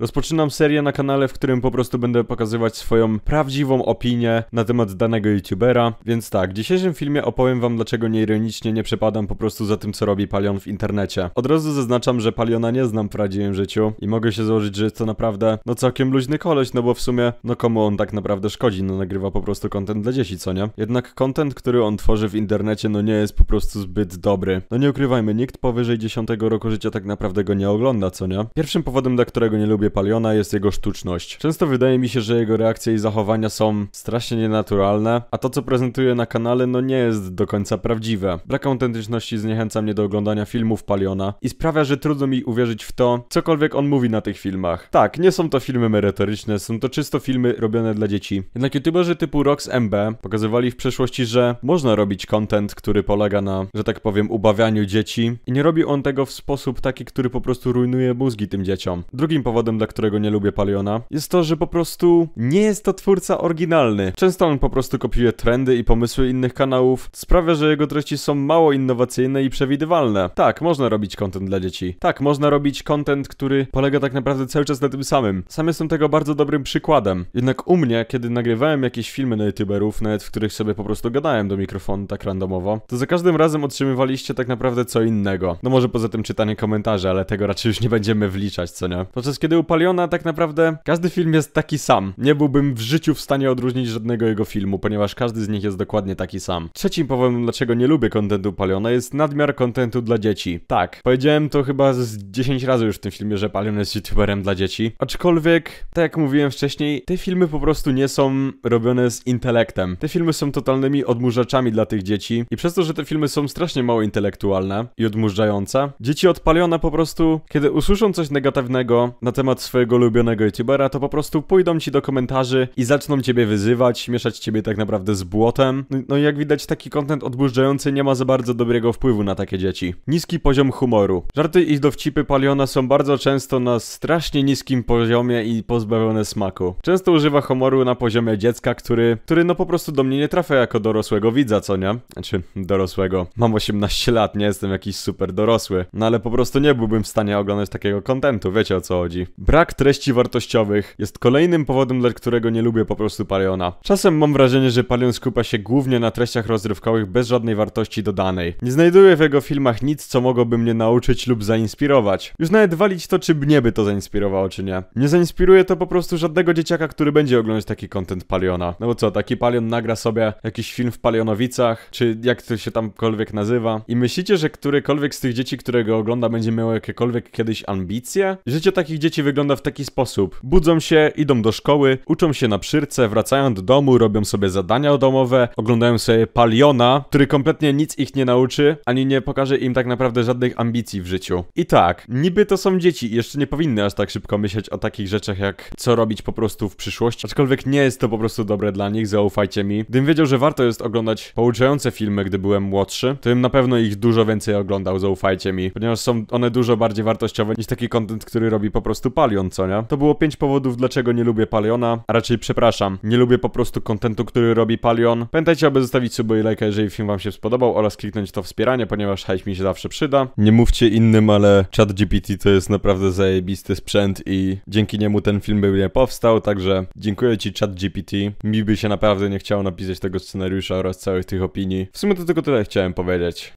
Rozpoczynam serię na kanale, w którym po prostu będę pokazywać swoją prawdziwą opinię na temat danego youtubera, więc tak, w dzisiejszym filmie opowiem wam dlaczego nieironicznie nie przepadam po prostu za tym co robi Palion w internecie. Od razu zaznaczam, że Paliona nie znam w prawdziwym życiu i mogę się złożyć, że to naprawdę no całkiem luźny koleś, no bo w sumie no komu on tak naprawdę szkodzi, no nagrywa po prostu content dla dzieci, co nie? Jednak content, który on tworzy w internecie no nie jest po prostu zbyt dobry. No nie ukrywajmy, nikt powyżej 10 roku życia tak naprawdę go nie ogląda, co nie? Pierwszym powodem, dla którego nie lubię Paliona jest jego sztuczność. Często wydaje mi się, że jego reakcje i zachowania są strasznie nienaturalne, a to co prezentuje na kanale no nie jest do końca prawdziwe. Brak autentyczności zniechęca mnie do oglądania filmów Paliona i sprawia, że trudno mi uwierzyć w to, cokolwiek on mówi na tych filmach. Tak, nie są to filmy merytoryczne, są to czysto filmy robione dla dzieci. Jednak youtuberzy typu Rox MB pokazywali w przeszłości, że można robić content, który polega na, że tak powiem, ubawianiu dzieci i nie robi on tego w sposób taki, który po prostu rujnuje mózgi tym dzieciom. Drugim powodem powodem, dla którego nie lubię Paliona, jest to, że po prostu nie jest to twórca oryginalny. Często on po prostu kopiuje trendy i pomysły innych kanałów, sprawia, że jego treści są mało innowacyjne i przewidywalne. Tak, można robić content dla dzieci. Tak, można robić content, który polega tak naprawdę cały czas na tym samym. Sam jestem tego bardzo dobrym przykładem. Jednak u mnie, kiedy nagrywałem jakieś filmy na youtuberów, nawet w których sobie po prostu gadałem do mikrofonu tak randomowo, to za każdym razem otrzymywaliście tak naprawdę co innego. No może poza tym czytanie komentarzy, ale tego raczej już nie będziemy wliczać, co nie? Podczas kiedy u upaliona, tak naprawdę każdy film jest taki sam. Nie byłbym w życiu w stanie odróżnić żadnego jego filmu, ponieważ każdy z nich jest dokładnie taki sam. Trzecim powodem, dlaczego nie lubię kontentu Paliona jest nadmiar kontentu dla dzieci. Tak, powiedziałem to chyba z 10 razy już w tym filmie, że Palion jest youtuberem dla dzieci. Aczkolwiek, tak jak mówiłem wcześniej, te filmy po prostu nie są robione z intelektem. Te filmy są totalnymi odmurzaczami dla tych dzieci i przez to, że te filmy są strasznie mało intelektualne i odmurzające, dzieci od Paliona po prostu, kiedy usłyszą coś negatywnego na temat od swojego ulubionego youtubera, to po prostu pójdą ci do komentarzy i zaczną ciebie wyzywać, mieszać ciebie tak naprawdę z błotem. No i no jak widać taki kontent odburzający nie ma za bardzo dobrego wpływu na takie dzieci. Niski poziom humoru. Żarty i dowcipy Paliona są bardzo często na strasznie niskim poziomie i pozbawione smaku. Często używa humoru na poziomie dziecka, który, który no po prostu do mnie nie trafia jako dorosłego widza, co nie? Znaczy, dorosłego. Mam 18 lat, nie jestem jakiś super dorosły. No ale po prostu nie byłbym w stanie oglądać takiego kontentu, wiecie o co chodzi. Brak treści wartościowych jest kolejnym powodem, dla którego nie lubię po prostu Paliona. Czasem mam wrażenie, że Palion skupia się głównie na treściach rozrywkowych bez żadnej wartości dodanej. Nie znajduję w jego filmach nic, co mogłoby mnie nauczyć lub zainspirować. Już nawet walić to, czy mnie by to zainspirowało, czy nie. Nie zainspiruje to po prostu żadnego dzieciaka, który będzie oglądać taki content Paliona. No bo co, taki Palion nagra sobie jakiś film w Palionowicach, czy jak to się tamkolwiek nazywa. I myślicie, że którykolwiek z tych dzieci, które go ogląda, będzie miał jakiekolwiek kiedyś ambicje? Życie takich dzieci wygląda w taki sposób. Budzą się, idą do szkoły, uczą się na przyrce, wracają do domu, robią sobie zadania domowe, oglądają sobie Paliona, który kompletnie nic ich nie nauczy, ani nie pokaże im tak naprawdę żadnych ambicji w życiu. I tak, niby to są dzieci i jeszcze nie powinny aż tak szybko myśleć o takich rzeczach jak co robić po prostu w przyszłości, aczkolwiek nie jest to po prostu dobre dla nich, zaufajcie mi. Gdybym wiedział, że warto jest oglądać pouczające filmy, gdy byłem młodszy, to bym na pewno ich dużo więcej oglądał, zaufajcie mi, ponieważ są one dużo bardziej wartościowe niż taki content, który robi po prostu Palion, co nie? To było pięć powodów, dlaczego nie lubię Paliona, a raczej przepraszam, nie lubię po prostu kontentu, który robi Palion. Pamiętajcie, aby zostawić suby i lajka, jeżeli film wam się spodobał oraz kliknąć to wspieranie, ponieważ hajs mi się zawsze przyda. Nie mówcie innym, ale chat GPT to jest naprawdę zajebisty sprzęt i dzięki niemu ten film by nie powstał, także dziękuję ci chat GPT. Mi by się naprawdę nie chciało napisać tego scenariusza oraz całych tych opinii. W sumie to tylko tyle chciałem powiedzieć.